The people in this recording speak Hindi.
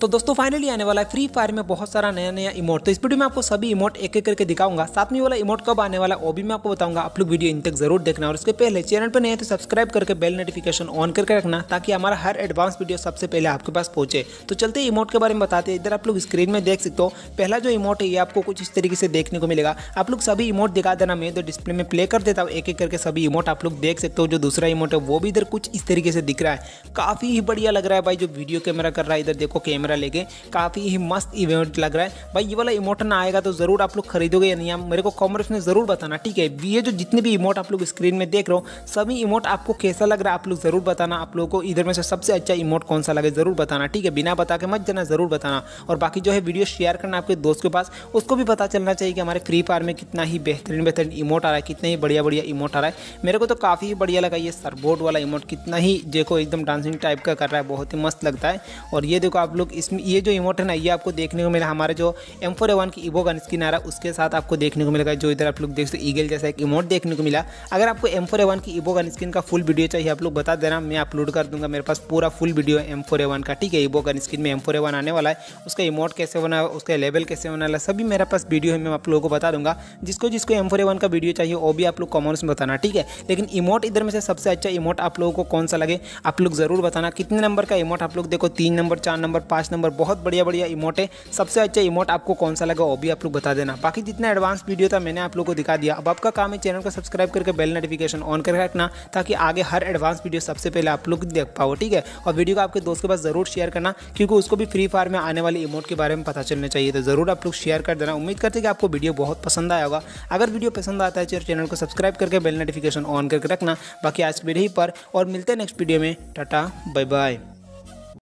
तो दोस्तों फाइनली आने वाला है फ्री फायर में बहुत सारा नया नया इमोट तो इस वीडियो में आपको सभी इमोट एक एक करके दिखाऊंगा साथ में वाला इमोट कब आने वाला है वो भी मैं आपको बताऊंगा आप लोग वीडियो इन तक जरूर देखना और उसके पहले चैनल पर नए तो सब्सक्राइब करके बेल नोटिफिकेशन ऑन करके रखना ताकि हमारा हर एडवांस वीडियो सबसे पहले आपके पास पहुंचे तो चलते इमोट के बारे में बताते हैं इधर आप लोग स्क्रीन में देख सकते हो पहला जो इमोट है ये आपको कुछ इस तरीके से देखने को मिलेगा आप लोग सभी इमोट दिखा देना मैं तो डिस्प्ले में प्ले कर देता हूँ एक एक करके सभी इमोट आप लोग देख सकते हो जो दूसरा इमोट है वो भी इधर कुछ इस तरीके से दिख रहा है काफी ही बढ़िया लग रहा है भाई जो वीडियो कैमरा कर रहा है इधर देखो कैमरा कैमरा लेके काफ़ी ही मस्त इवेंट लग रहा है भाई ये वाला इमोट ना आएगा तो ज़रूर आप लोग खरीदोगे या नहीं आप मेरे को कॉमर्स में ज़रूर बताना ठीक है ये जो जितने भी इमोट आप लोग स्क्रीन में देख रहे हो सभी इमोट आपको कैसा लग रहा है आप लोग ज़रूर बताना आप लोगों को इधर में से सबसे अच्छा इमोट कौन सा लगे ज़रूर बताना ठीक है बिना बता के मत जाना ज़रूर बताना और बाकी जो है वीडियो शेयर करना आपके दोस्त के पास उसको भी पता चलना चाहिए कि हमारे फ्री फायर में कितना ही बेहतरीन बेहतरीन इमोट आ रहा है कितना ही बढ़िया बढ़िया इमोट आ रहा है मेरे को तो काफ़ी बढ़िया लगा ये सरबोट वाला इमोट कितना ही देखो एकदम डांसिंग टाइप का कर रहा है बहुत ही मस्त लगता है और ये देखो आप लोग इसमें ये जो इमोट है ना ये आपको देखने को मिला हमारे जो एम फोर एवन की ईवो गन स्किन आ रहा है उसके साथ आपको देखने को मिलेगा जो इधर आप लोग देख सकते ईगल जैसा एक इमोट देखने को मिला अगर आपको एम फोर एवन की ईवो गन स्किन का फुल वीडियो चाहिए आप लोग बता देना मैं अपलोड कर दूंगा मेरे पास पूरा फुल वीडियो है एम फोर वन का ठीक है ईवो गन स्किन में एम फोर वन आने वाला है उसका इमोट कैसे बना उसका लेवल कैसे बना ला सभी मेरे पास वीडियो है मैं आप लोगों को बता दूंगा जिसको जिसको एम फोर एवन का वीडियो चाहिए वो भी आप लोग कॉमेंट्स में बताना ठीक है लेकिन इमोट इधर में से सबसे अच्छा इमोट आप लोगों को कौन सा लगे आप लोग ज़रूर बताना कितने नंबर का इमोट आप लोग देखो तीन नंबर चार नंबर पांच लास्ट नंबर बहुत बढ़िया बढ़िया इमोट है सबसे अच्छा इमोट आपको कौन सा लगा वो भी आप लोग बता देना बाकी जितना एडवांस वीडियो था मैंने आप लोग को दिखा दिया अब आपका काम है चैनल को सब्सक्राइब करके बेल नोटिफिकेशन ऑन करके रखना ताकि आगे हर एडवांस वीडियो सबसे पहले आप लोग देख पाओ ठीक है और वीडियो को आपके दोस्त के पास जरूर शेयर करना क्योंकि उसको भी फ्री फायर में आने वाले इमोट के बारे में पता चलना चाहिए तो जरूर आप लोग शेयर कर देना उम्मीद करते कि आपको वीडियो बहुत पसंद आया होगा अगर वीडियो पसंद आता है तो चैनल को सब्सक्राइब करके बेल नोटिफिकेशन ऑन करके रखना बाकी आज के वीडियो ही पर और मिलते हैं नेक्स्ट वीडियो में टाटा बाय बाय